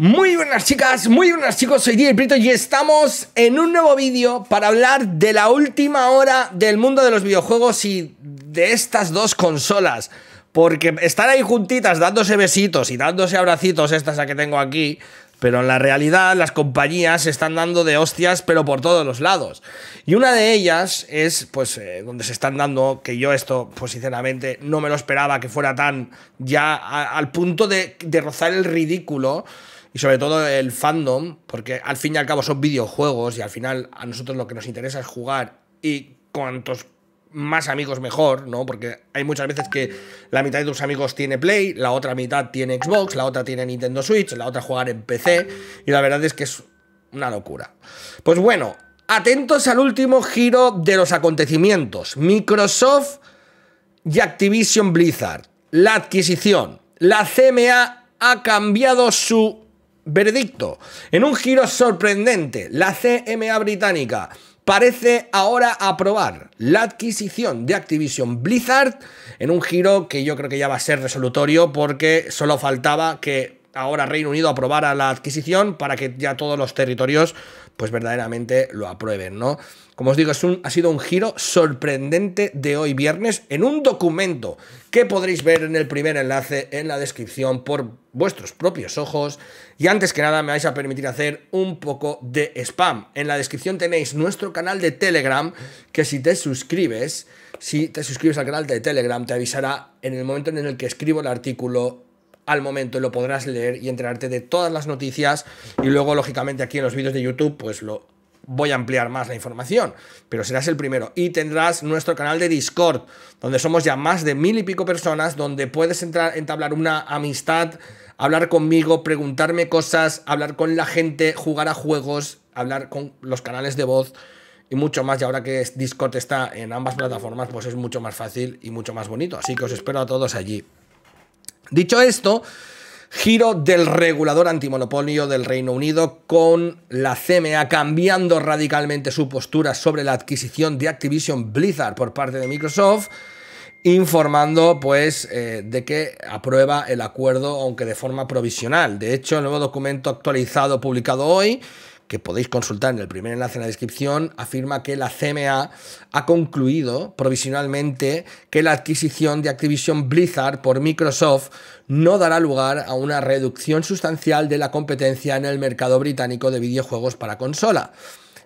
Muy buenas chicas, muy buenas chicos, soy El Prito y estamos en un nuevo vídeo para hablar de la última hora del mundo de los videojuegos y de estas dos consolas. Porque están ahí juntitas dándose besitos y dándose abracitos estas a que tengo aquí, pero en la realidad las compañías se están dando de hostias pero por todos los lados. Y una de ellas es pues eh, donde se están dando, que yo esto pues sinceramente no me lo esperaba que fuera tan ya al punto de rozar el ridículo y sobre todo el fandom, porque al fin y al cabo son videojuegos y al final a nosotros lo que nos interesa es jugar y cuantos más amigos mejor, ¿no? Porque hay muchas veces que la mitad de tus amigos tiene Play, la otra mitad tiene Xbox, la otra tiene Nintendo Switch, la otra jugar en PC y la verdad es que es una locura. Pues bueno, atentos al último giro de los acontecimientos. Microsoft y Activision Blizzard. La adquisición. La CMA ha cambiado su Veredicto. En un giro sorprendente, la CMA británica parece ahora aprobar la adquisición de Activision Blizzard en un giro que yo creo que ya va a ser resolutorio porque solo faltaba que ahora Reino Unido aprobara la adquisición para que ya todos los territorios pues verdaderamente lo aprueben, ¿no? Como os digo, es un, ha sido un giro sorprendente de hoy viernes en un documento que podréis ver en el primer enlace en la descripción por vuestros propios ojos. Y antes que nada me vais a permitir hacer un poco de spam. En la descripción tenéis nuestro canal de Telegram, que si te suscribes, si te suscribes al canal de Telegram te avisará en el momento en el que escribo el artículo al momento lo podrás leer y enterarte de todas las noticias y luego lógicamente aquí en los vídeos de YouTube pues lo voy a ampliar más la información, pero serás el primero. Y tendrás nuestro canal de Discord, donde somos ya más de mil y pico personas, donde puedes entrar, entablar una amistad, hablar conmigo, preguntarme cosas, hablar con la gente, jugar a juegos, hablar con los canales de voz y mucho más. Y ahora que Discord está en ambas plataformas, pues es mucho más fácil y mucho más bonito. Así que os espero a todos allí. Dicho esto, giro del regulador antimonopolio del Reino Unido con la CMA cambiando radicalmente su postura sobre la adquisición de Activision Blizzard por parte de Microsoft informando pues eh, de que aprueba el acuerdo aunque de forma provisional. De hecho, el nuevo documento actualizado publicado hoy que podéis consultar en el primer enlace en la descripción, afirma que la CMA ha concluido provisionalmente que la adquisición de Activision Blizzard por Microsoft no dará lugar a una reducción sustancial de la competencia en el mercado británico de videojuegos para consola.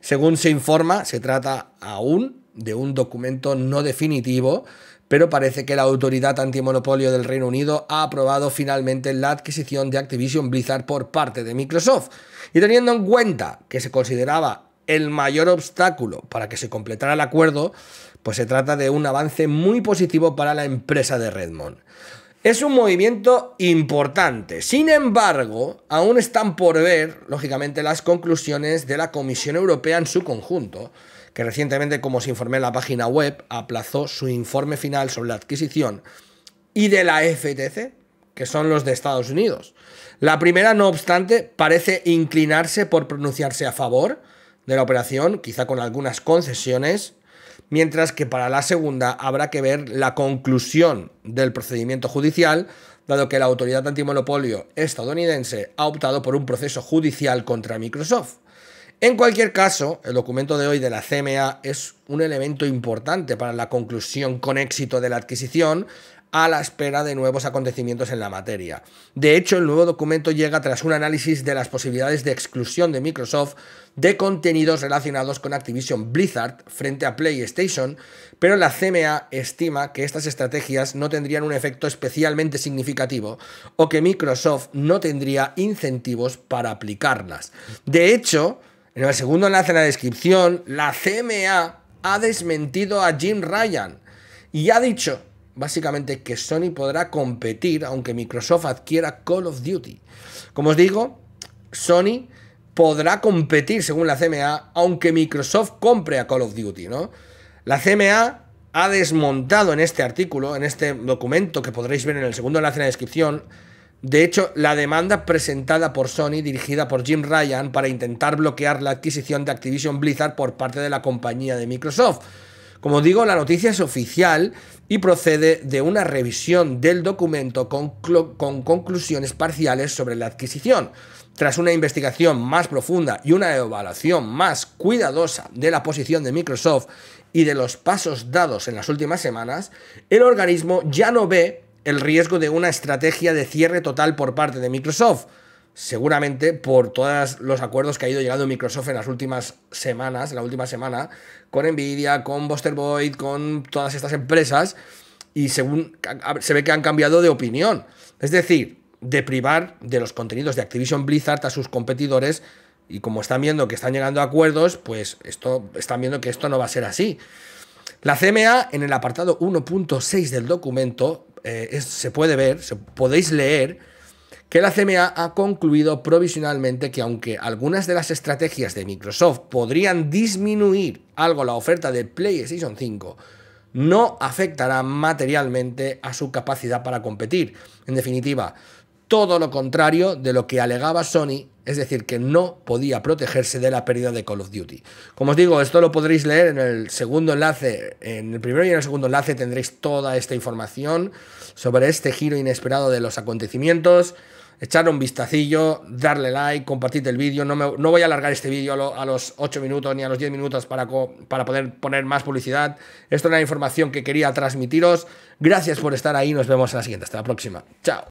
Según se informa, se trata aún de un documento no definitivo, pero parece que la autoridad antimonopolio del Reino Unido ha aprobado finalmente la adquisición de Activision Blizzard por parte de Microsoft. Y teniendo en cuenta que se consideraba el mayor obstáculo para que se completara el acuerdo, pues se trata de un avance muy positivo para la empresa de Redmond. Es un movimiento importante. Sin embargo, aún están por ver, lógicamente, las conclusiones de la Comisión Europea en su conjunto, que recientemente, como se informó en la página web, aplazó su informe final sobre la adquisición y de la FTC, que son los de Estados Unidos. La primera, no obstante, parece inclinarse por pronunciarse a favor de la operación, quizá con algunas concesiones, mientras que para la segunda habrá que ver la conclusión del procedimiento judicial, dado que la autoridad antimonopolio estadounidense ha optado por un proceso judicial contra Microsoft. En cualquier caso, el documento de hoy de la CMA es un elemento importante para la conclusión con éxito de la adquisición a la espera de nuevos acontecimientos en la materia. De hecho, el nuevo documento llega tras un análisis de las posibilidades de exclusión de Microsoft de contenidos relacionados con Activision Blizzard frente a PlayStation, pero la CMA estima que estas estrategias no tendrían un efecto especialmente significativo o que Microsoft no tendría incentivos para aplicarlas. De hecho, en el segundo enlace en la descripción, la CMA ha desmentido a Jim Ryan y ha dicho básicamente que Sony podrá competir aunque Microsoft adquiera Call of Duty. Como os digo, Sony podrá competir según la CMA aunque Microsoft compre a Call of Duty, ¿no? La CMA ha desmontado en este artículo, en este documento que podréis ver en el segundo enlace en la descripción, de hecho, la demanda presentada por Sony, dirigida por Jim Ryan, para intentar bloquear la adquisición de Activision Blizzard por parte de la compañía de Microsoft. Como digo, la noticia es oficial y procede de una revisión del documento con, conclusiones parciales sobre la adquisición. Tras una investigación más profunda y una evaluación más cuidadosa de la posición de Microsoft y de los pasos dados en las últimas semanas, el organismo ya no ve el riesgo de una estrategia de cierre total por parte de Microsoft. Seguramente por todos los acuerdos que ha ido llegando Microsoft en las últimas semanas, en la última semana, con Nvidia, con Buster Boyd, con todas estas empresas, y según se ve que han cambiado de opinión. Es decir, de privar de los contenidos de Activision Blizzard a sus competidores, y como están viendo que están llegando a acuerdos, pues esto, están viendo que esto no va a ser así. La CMA, en el apartado 1.6 del documento, eh, se puede ver, podéis leer, que la CMA ha concluido provisionalmente que aunque algunas de las estrategias de Microsoft podrían disminuir algo la oferta de PlayStation 5, no afectará materialmente a su capacidad para competir. En definitiva, todo lo contrario de lo que alegaba Sony, es decir, que no podía protegerse de la pérdida de Call of Duty. Como os digo, esto lo podréis leer en el segundo enlace, en el primero y en el segundo enlace tendréis toda esta información sobre este giro inesperado de los acontecimientos. Echar un vistacillo, darle like, compartir el vídeo. No, voy a alargar este vídeo a, los 8 minutos ni a los 10 minutos para, poder poner más publicidad. Esto es la información que quería transmitiros. Gracias por estar ahí. Nos vemos en la siguiente. Hasta la próxima. Chao.